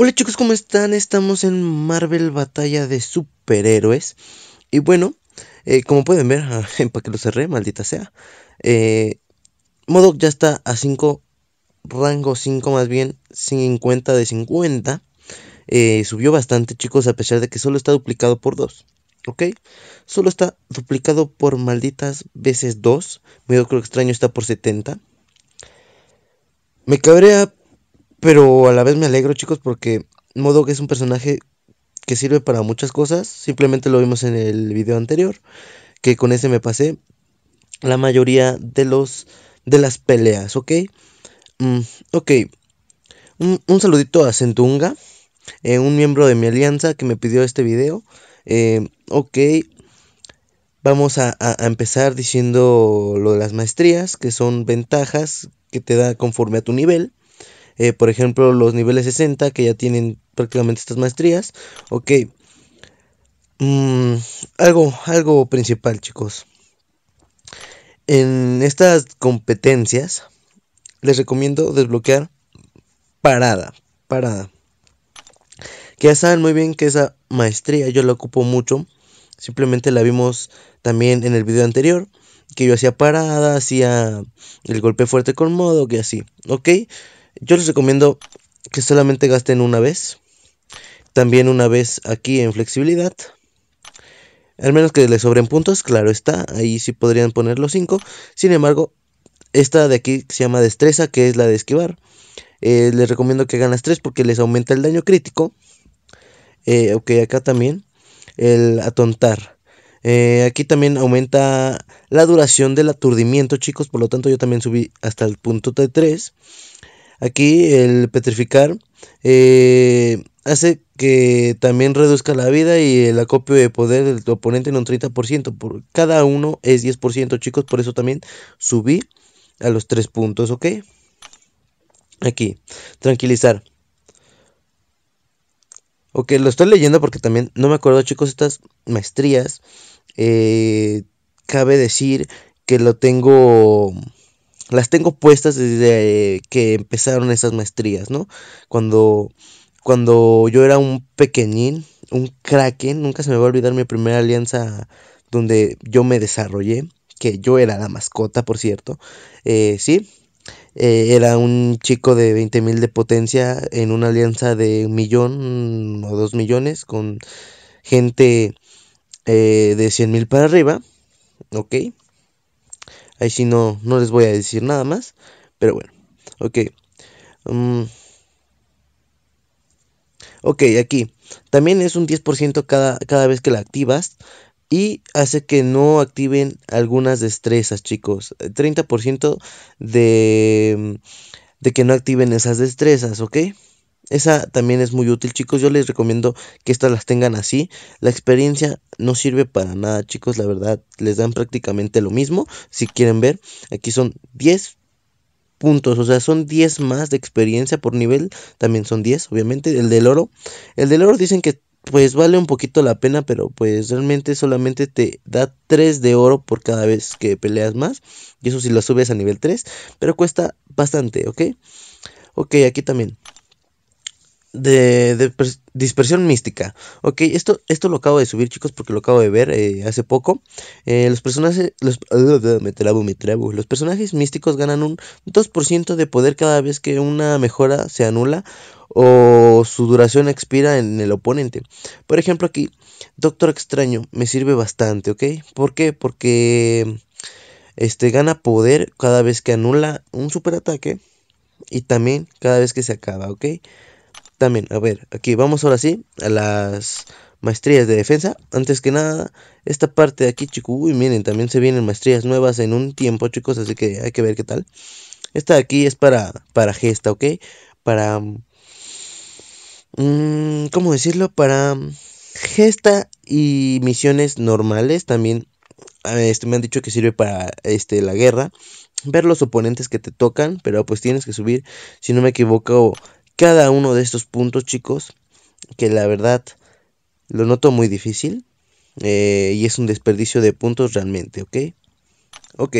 Hola chicos, ¿cómo están? Estamos en Marvel Batalla de Superhéroes. Y bueno, eh, como pueden ver, para que lo cerré, maldita sea. Eh, Modoc ya está a 5, rango 5 más bien, 50 de 50. Eh, subió bastante chicos, a pesar de que solo está duplicado por 2. ¿Ok? Solo está duplicado por malditas veces 2. Medio creo extraño está por 70. Me cabrea pero a la vez me alegro, chicos, porque modo que es un personaje que sirve para muchas cosas. Simplemente lo vimos en el video anterior, que con ese me pasé la mayoría de los de las peleas, ¿ok? Mm, ok. Un, saludito a Centunga, eh, un miembro de mi alianza que me pidió este video. Eh, ok. Vamos a empezar diciendo lo de las maestrías, que son ventajas que te da conforme a tu nivel. Eh, por ejemplo, los niveles 60 que ya tienen prácticamente estas maestrías. Ok. Mm, algo, algo principal, chicos. En estas competencias les recomiendo desbloquear parada, parada. Que ya saben muy bien que esa maestría yo la ocupo mucho. Simplemente la vimos también en el video anterior. Que yo hacía parada, hacía el golpe fuerte con modo, que así. ¿Ok? Yo les recomiendo que solamente gasten una vez. También una vez aquí en flexibilidad. Al menos que les sobren puntos, claro está. Ahí sí podrían poner los 5. Sin embargo, esta de aquí se llama destreza, que es la de esquivar. Eh, les recomiendo que hagan las 3 porque les aumenta el daño crítico. Eh, ok, acá también. El atontar. Eh, aquí también aumenta la duración del aturdimiento, chicos. Por lo tanto, yo también subí hasta el punto T3. Aquí el petrificar eh, hace que también reduzca la vida y el acopio de poder del oponente en un 30%. Por, cada uno es 10%, chicos. Por eso también subí a los 3 puntos, ¿ok? Aquí, tranquilizar. Ok, lo estoy leyendo porque también no me acuerdo, chicos, estas maestrías. Eh, cabe decir que lo tengo las tengo puestas desde que empezaron esas maestrías, ¿no? Cuando, cuando yo era un pequeñín, un kraken, nunca se me va a olvidar mi primera alianza donde yo me desarrollé, que yo era la mascota, por cierto, eh, sí, eh, era un chico de 20 mil de potencia en una alianza de un millón o dos millones con gente eh, de 100 mil para arriba, ¿ok? Ahí sí no, no les voy a decir nada más. Pero bueno, ok. Mm. ok, aquí. También es un 10% cada, cada vez que la activas. Y hace que no activen algunas destrezas, chicos. 30% de, de que no activen esas destrezas, ¿ok? Esa también es muy útil, chicos. Yo les recomiendo que estas las tengan así. La experiencia no sirve para nada, chicos. La verdad, les dan prácticamente lo mismo. Si quieren ver, aquí son 10 puntos, o sea, son 10 más de experiencia por nivel, también son 10, obviamente, el del oro. El del oro dicen que pues vale un poquito la pena, pero pues realmente solamente te da 3 de oro por cada vez que peleas más, y eso si lo subes a nivel 3, pero cuesta bastante, ¿ok? Ok, aquí también de, dispersión mística. Ok, esto, esto lo acabo de subir, chicos, porque lo acabo de ver eh, hace poco. Eh, los personajes. Los, Los personajes místicos ganan un 2% de poder cada vez que una mejora se anula o su duración expira en el oponente. Por ejemplo, aquí, Doctor Extraño me sirve bastante, ¿ok? ¿Por qué? Porque. Este gana poder cada vez que anula un superataque. Y también cada vez que se acaba, ¿ok? También, a ver, aquí vamos ahora sí a las maestrías de defensa. Antes que nada, esta parte de aquí, chicos, uy, miren, también se vienen maestrías nuevas en un tiempo, chicos, así que hay que ver qué tal. Esta de aquí es para, para gesta, ¿ok? Para... Mm, ¿Cómo decirlo? Para gesta y misiones normales también. Este, me han dicho que sirve para este, la guerra. Ver los oponentes que te tocan, pero pues tienes que subir, si no me equivoco, cada uno de estos puntos, chicos, que la verdad lo noto muy difícil eh, y es un desperdicio de puntos realmente, ¿ok? Ok,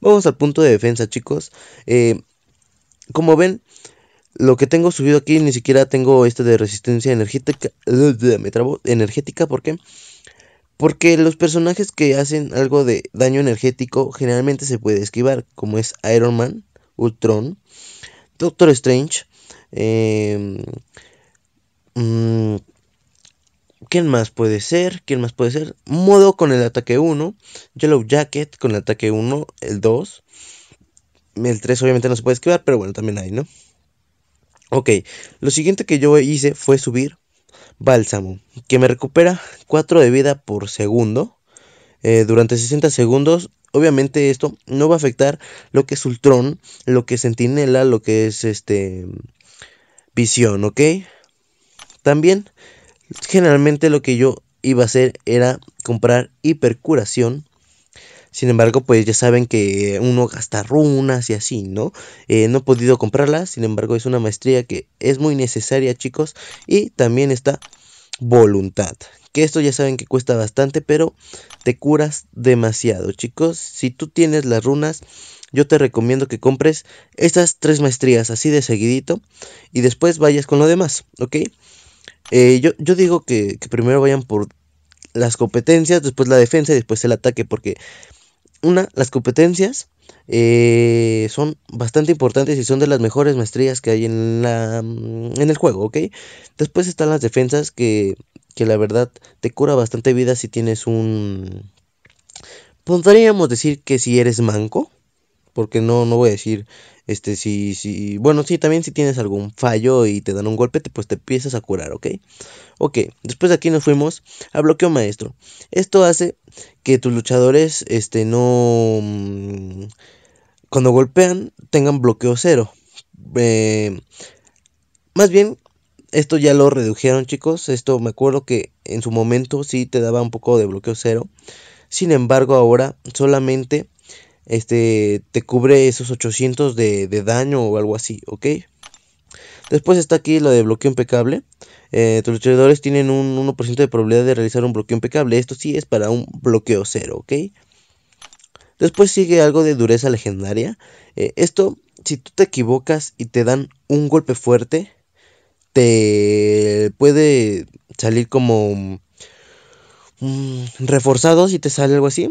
vamos al punto de defensa, chicos. Eh, como ven, lo que tengo subido aquí ni siquiera tengo este de resistencia energética. Me trabo, energética, ¿por qué? Porque los personajes que hacen algo de daño energético generalmente se puede esquivar, como es Iron Man, Ultron, Doctor Strange, Em, mm, ¿Quién más puede ser? ¿Quién más puede ser? Modo con el ataque 1. Yellow Jacket con el ataque 1. El 2. El 3 obviamente no se puede esquivar, pero bueno, también hay, ¿no? Ok, lo siguiente que yo hice fue subir Bálsamo, que me recupera 4 de vida por segundo eh, durante 60 segundos. Obviamente esto no va a afectar lo que es Ultron, lo que es Sentinela, lo que es este visión, ¿ok? También, generalmente lo que yo iba a hacer era comprar hipercuración. Sin embargo, pues ya saben que uno gasta runas y así, ¿no? Eh, no he podido comprarlas. sin embargo es una maestría que es muy necesaria, chicos. Y también está voluntad, que esto ya saben que cuesta bastante, pero te curas demasiado, chicos. Si tú tienes las runas, yo te recomiendo que compres estas tres maestrías así de seguidito y después vayas con lo demás, ¿ok? Eh, yo, yo, digo que, primero vayan por las competencias, después la defensa y después el ataque, porque una, las competencias eh, son bastante importantes y son de las mejores maestrías que hay en, la, mm, en el juego, ¿ok? Después están las defensas que, que la verdad te cura bastante vida si tienes un... Podríamos decir que si eres manco, porque no, no voy a decir, este, si, si, bueno, sí, también si tienes algún fallo y te dan un golpe, te, pues te empiezas a curar, ¿ok? Ok, después de aquí nos fuimos a bloqueo maestro. Esto hace que tus luchadores, este, no, mm, cuando golpean, tengan bloqueo cero. Eh, más bien, esto ya lo redujeron, chicos. Esto me acuerdo que en su momento sí te daba un poco de bloqueo cero. Sin embargo, ahora solamente este, te cubre esos 800 de, daño o algo así, ¿ok? Después está aquí lo de bloqueo impecable. Eh, tus luchadores tienen un 1% de probabilidad de realizar un bloqueo impecable. Esto sí es para un bloqueo cero, ¿ok? Después sigue algo de dureza legendaria. Eh, esto, si tú te equivocas y te dan un golpe fuerte, te puede salir como mm, reforzado si te sale algo así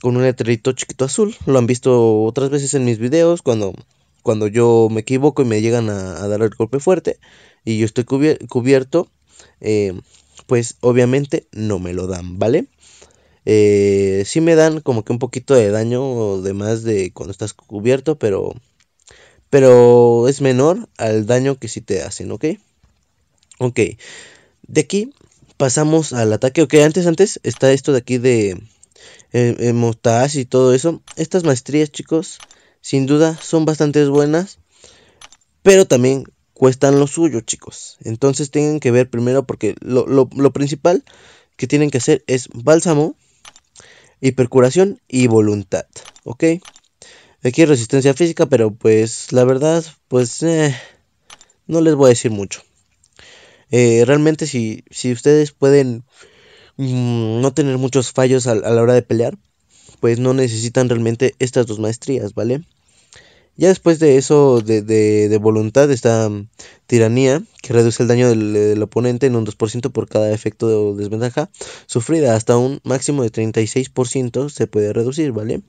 con un letrerito chiquito azul. Lo han visto otras veces en mis videos cuando, cuando yo me equivoco y me llegan a, dar el golpe fuerte y yo estoy cubierto, eh, pues obviamente no me lo dan, ¿vale? Eh, sí me dan como que un poquito de daño o de de cuando estás cubierto, pero, pero es menor al daño que si te hacen, ¿ok? Ok, de aquí pasamos al ataque. Ok, antes, antes está esto de aquí de, eh, eh y todo eso. Estas maestrías, chicos, sin duda son bastante buenas, pero también cuestan lo suyo, chicos. Entonces tienen que ver primero porque lo, principal que tienen que hacer es bálsamo, hipercuración y voluntad, ¿ok? Aquí resistencia física, pero pues la verdad, pues eh, no les voy a decir mucho. Eh, realmente si, si ustedes pueden Mm, no tener muchos fallos a, la hora de pelear, pues no necesitan realmente estas dos maestrías, ¿vale? Ya después de eso, de, de, de voluntad, esta mm, tiranía, que reduce el daño del, oponente en un 2% por cada efecto de desventaja sufrida, hasta un máximo de 36% se puede reducir, ¿vale?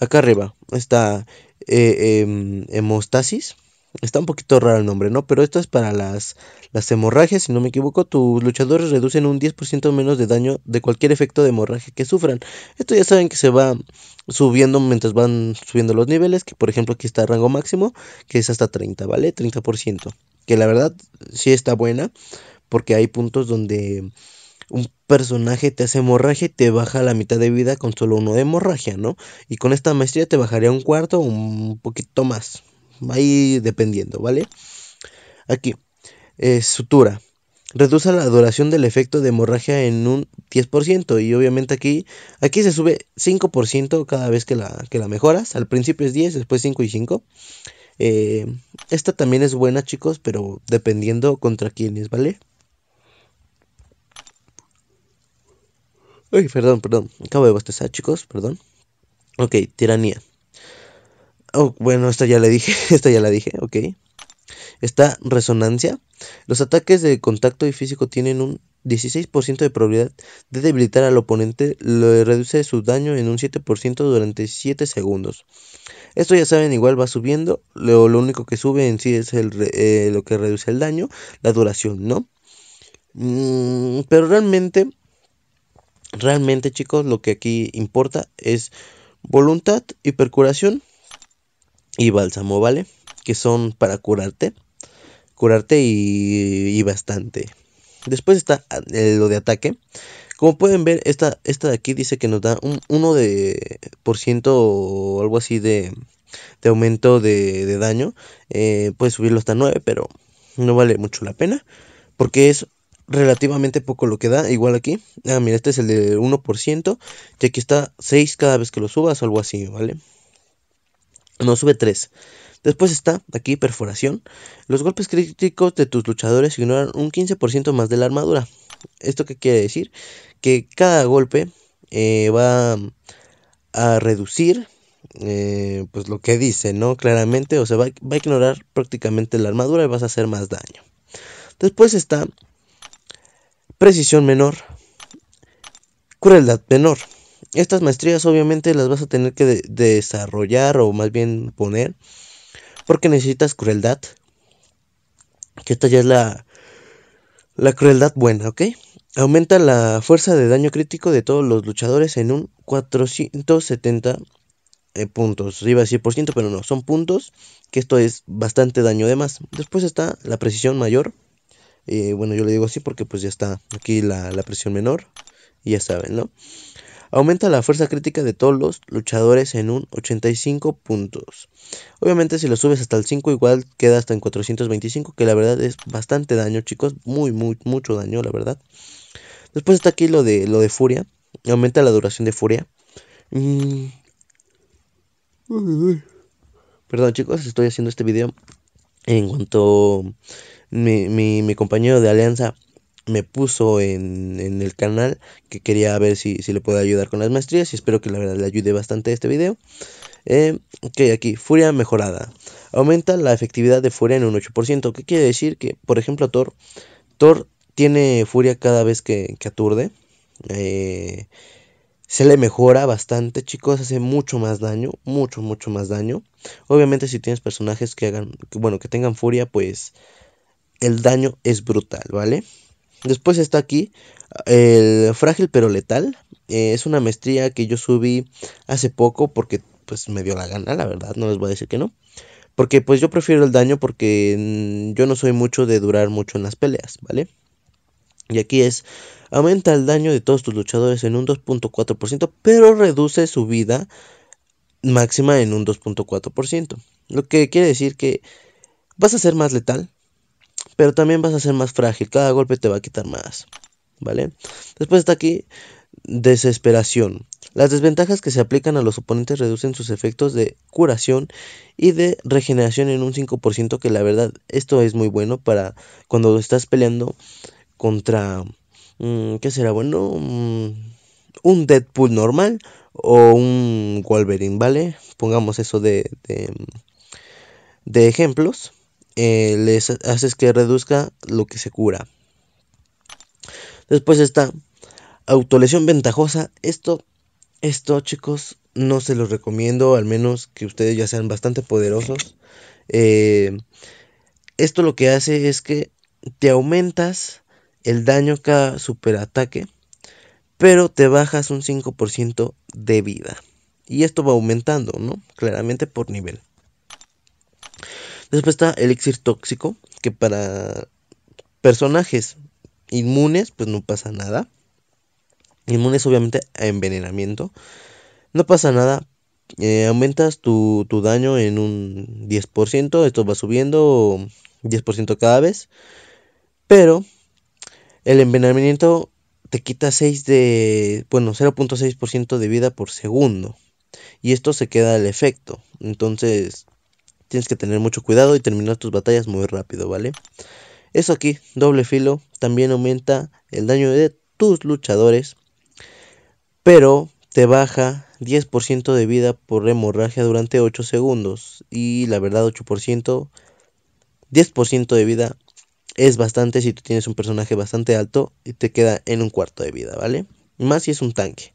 Acá arriba está eh, em, hemostasis, Está un poquito raro el nombre, ¿no? Pero esto es para las, las hemorragias, si no me equivoco. Tus luchadores reducen un 10% menos de daño de cualquier efecto de hemorragia que sufran. Esto ya saben que se va subiendo mientras van subiendo los niveles. Que por ejemplo aquí está rango máximo, que es hasta 30, ¿vale? 30%. Que la verdad sí está buena, porque hay puntos donde un personaje te hace hemorragia y te baja la mitad de vida con solo uno de hemorragia, ¿no? Y con esta maestría te bajaría un cuarto un poquito más, Va dependiendo, ¿vale? Aquí, eh, sutura. Reduce la duración del efecto de hemorragia en un 10% y obviamente aquí, aquí se sube 5% cada vez que la, que la mejoras. Al principio es 10, después 5 y 5. Eh, esta también es buena chicos, pero dependiendo contra quiénes, ¿vale? Uy, perdón, perdón. Acabo de bostezar chicos, perdón. Ok, tiranía. Oh, bueno, esta ya la dije, esta ya la dije, ok. esta resonancia. Los ataques de contacto y físico tienen un 16% de probabilidad de debilitar al oponente, le reduce su daño en un 7% durante 7 segundos. Esto ya saben, igual va subiendo, lo, único que sube en sí es el, eh, lo que reduce el daño, la duración, ¿no? Mm, pero realmente, realmente chicos, lo que aquí importa es voluntad, y percuración y bálsamo, ¿vale? Que son para curarte. Curarte y, y bastante. Después está ah, eh, lo de ataque. Como pueden ver, esta, de aquí dice que nos da un 1% de por ciento o algo así de, aumento de, daño. Puedes eh, puede subirlo hasta 9, pero no vale mucho la pena. Porque es relativamente poco lo que da. Igual aquí. Ah, mira, este es el de 1%. Y aquí está 6 cada vez que lo subas o algo así, ¿vale? No, sube 3. Después está, aquí, perforación. Los golpes críticos de tus luchadores ignoran un 15% más de la armadura. ¿Esto qué quiere decir? Que cada golpe eh, va a reducir eh, pues lo que dice, ¿no? Claramente, o sea, va, va, a ignorar prácticamente la armadura y vas a hacer más daño. Después está precisión menor, crueldad menor. Estas maestrías obviamente las vas a tener que desarrollar o más bien poner porque necesitas crueldad. Que esta ya es la, la crueldad buena, ¿ok? Aumenta la fuerza de daño crítico de todos los luchadores en un 470 eh, puntos. Iba a decir por ciento, pero no, son puntos. Que esto es bastante daño de más. Después está la precisión mayor. Eh, bueno, yo le digo así porque pues ya está aquí la, presión menor. Y ya saben, ¿no? Aumenta la fuerza crítica de todos los luchadores en un 85 puntos. Obviamente si lo subes hasta el 5 igual queda hasta en 425, que la verdad es bastante daño chicos, muy, muy, mucho daño la verdad. Después está aquí lo de, lo de furia, aumenta la duración de furia. Mm. Perdón chicos, estoy haciendo este video en cuanto mi, mi compañero de alianza me puso en, el canal que quería ver si, si le puedo ayudar con las maestrías y espero que la verdad le ayude bastante este video. Eh, ok, aquí, furia mejorada. Aumenta la efectividad de furia en un 8%, que quiere decir que, por ejemplo, Thor, Thor tiene furia cada vez que, aturde. Eh, se le mejora bastante, chicos, hace mucho más daño, mucho, mucho más daño. Obviamente si tienes personajes que hagan, bueno, que tengan furia, pues el daño es brutal, ¿vale? Después está aquí el frágil pero letal. Eh, es una maestría que yo subí hace poco porque pues me dio la gana, la verdad, no les voy a decir que no. Porque pues yo prefiero el daño porque mm, yo no soy mucho de durar mucho en las peleas, ¿vale? Y aquí es, aumenta el daño de todos tus luchadores en un 2.4%, pero reduce su vida máxima en un 2.4%. Lo que quiere decir que vas a ser más letal, pero también vas a ser más frágil, cada golpe te va a quitar más, ¿vale? Después está aquí desesperación. Las desventajas que se aplican a los oponentes reducen sus efectos de curación y de regeneración en un 5%, que la verdad esto es muy bueno para cuando estás peleando contra... Mm, ¿Qué será bueno? Mm, un Deadpool normal o un Wolverine, ¿vale? Pongamos eso de, de, de ejemplos. Eh, les haces que reduzca lo que se cura. Después está autolesión ventajosa. Esto, esto chicos, no se los recomiendo, al menos que ustedes ya sean bastante poderosos. Eh, esto lo que hace es que te aumentas el daño cada superataque, pero te bajas un 5% de vida. Y esto va aumentando, ¿no? Claramente por nivel. Después está elixir tóxico, que para personajes inmunes, pues no pasa nada. Inmunes obviamente a envenenamiento. No pasa nada. Eh, aumentas tu, tu, daño en un 10%. Esto va subiendo 10% cada vez. Pero el envenenamiento te quita 6 de... Bueno, 0.6% de vida por segundo. Y esto se queda al efecto. Entonces, Tienes que tener mucho cuidado y terminar tus batallas muy rápido, ¿vale? Eso aquí, doble filo, también aumenta el daño de tus luchadores, pero te baja 10% de vida por hemorragia durante 8 segundos. Y la verdad, 8%, 10% de vida es bastante si tú tienes un personaje bastante alto y te queda en un cuarto de vida, ¿vale? Más si es un tanque.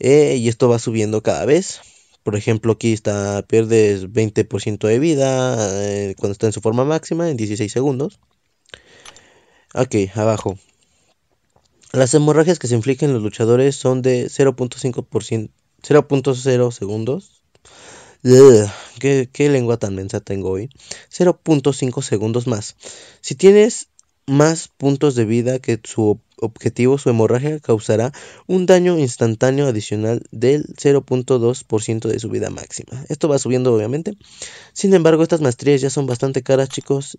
Eh, y esto va subiendo cada vez. Por ejemplo, aquí está, pierdes 20% de vida eh, cuando está en su forma máxima en 16 segundos. Ok, abajo. Las hemorragias que se infligen los luchadores son de 0.5%, 0.0 segundos. ¿qué, ¿Qué lengua tan mensa tengo hoy? 0.5 segundos más. Si tienes más puntos de vida que su objetivo, su hemorragia causará un daño instantáneo adicional del 0.2% de su vida máxima. Esto va subiendo obviamente. Sin embargo, estas maestrías ya son bastante caras, chicos.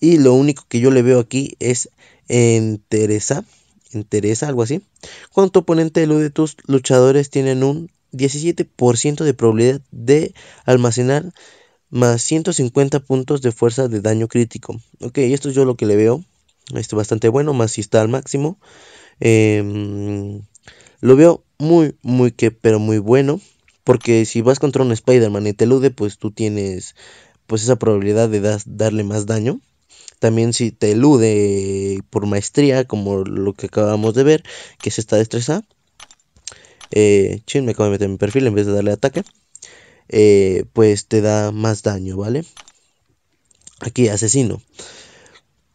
Y lo único que yo le veo aquí es Interesa interesa algo así. Cuando tu oponente de tus luchadores tienen un 17% de probabilidad de almacenar más 150 puntos de fuerza de daño crítico. Ok, esto es yo lo que le veo es este, bastante bueno, más si está al máximo. Em, lo veo muy, muy que, pero muy bueno. Porque si vas contra un Spider-Man y te elude, pues tú tienes pues esa probabilidad de darle más daño. También si te elude por maestría, como lo que acabamos de ver, que es esta destreza. Eh, chin, me acabo de meter en mi perfil en vez de darle ataque. Eh, pues te da más daño, ¿vale? Aquí, asesino.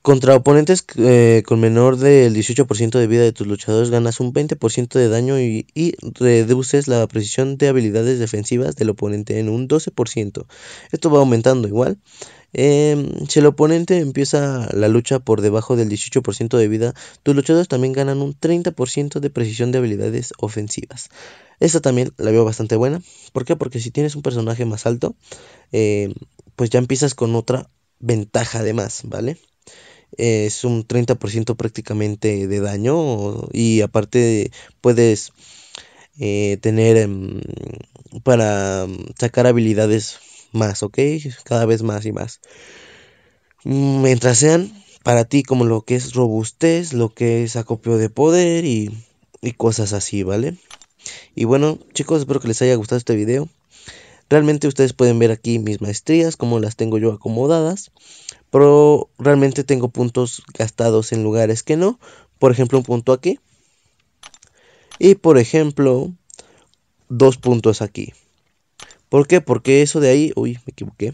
Contra oponentes eh, con menor del 18% de vida de tus luchadores ganas un 20% de daño y, reduces la precisión de habilidades defensivas del oponente en un 12%. Esto va aumentando igual. Em, si el oponente empieza la lucha por debajo del 18% de vida, tus luchadores también ganan un 30% de precisión de habilidades ofensivas. Esta también la veo bastante buena. ¿Por qué? Porque si tienes un personaje más alto, em, pues ya empiezas con otra ventaja además, ¿vale? es un 30% prácticamente de daño y aparte puedes eh, tener em, para em, sacar habilidades más, ¿ok? Cada vez más y más. Mientras sean para ti como lo que es robustez, lo que es acopio de poder y, y cosas así, ¿vale? Y bueno, chicos, espero que les haya gustado este video. Realmente ustedes pueden ver aquí mis maestrías, como las tengo yo acomodadas pero realmente tengo puntos gastados en lugares que no. Por ejemplo, un punto aquí. Y por ejemplo, dos puntos aquí. ¿Por qué? Porque eso de ahí, uy, me equivoqué.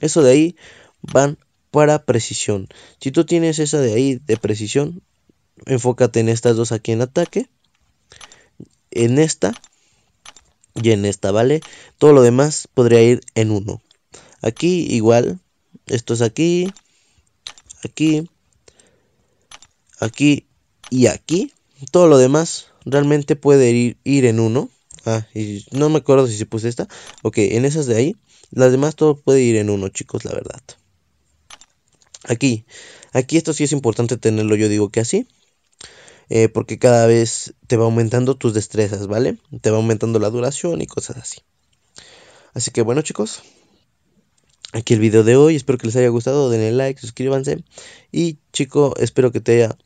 Eso de ahí van para precisión. Si tú tienes esa de ahí de precisión, enfócate en estas dos aquí en ataque. En esta y en esta, ¿vale? Todo lo demás podría ir en uno. Aquí igual esto es aquí, aquí, aquí y aquí. Todo lo demás realmente puede ir, ir en uno. Ah, y no me acuerdo si se puse esta. Ok, en esas de ahí. Las demás todo puede ir en uno, chicos, la verdad. Aquí. Aquí esto sí es importante tenerlo, yo digo que así. Eh, porque cada vez te va aumentando tus destrezas, ¿vale? Te va aumentando la duración y cosas así. Así que bueno, chicos, aquí el video de hoy. Espero que les haya gustado. Denle like, suscríbanse. Y chico, espero que te haya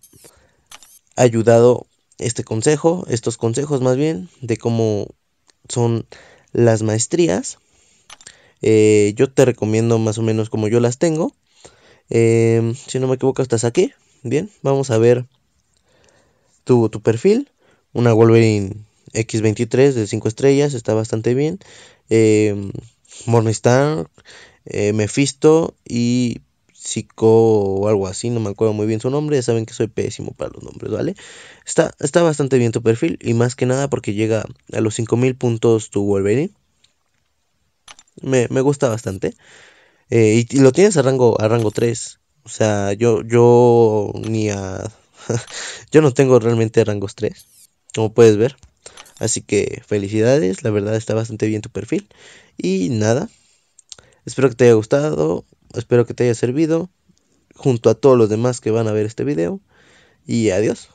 ayudado este consejo, estos consejos más bien, de cómo son las maestrías. Eh, yo te recomiendo más o menos como yo las tengo. Em, si no me equivoco, estás aquí. Bien, vamos a ver tu, tu perfil. Una Wolverine X23 de 5 estrellas, está bastante bien. Eh, Morningstar, eh, Mefisto y Psico o algo así, no me acuerdo muy bien su nombre, ya saben que soy pésimo para los nombres, ¿vale? Está, está bastante bien tu perfil y más que nada porque llega a los 5000 puntos tu Wolverine. Me, me gusta bastante. Eh, y, lo tienes a rango, a rango 3. O sea, yo, yo ni a... yo no tengo realmente rangos 3, como puedes ver. Así que felicidades, la verdad está bastante bien tu perfil. Y nada, Espero que te haya gustado, espero que te haya servido, junto a todos los demás que van a ver este video. Y adiós.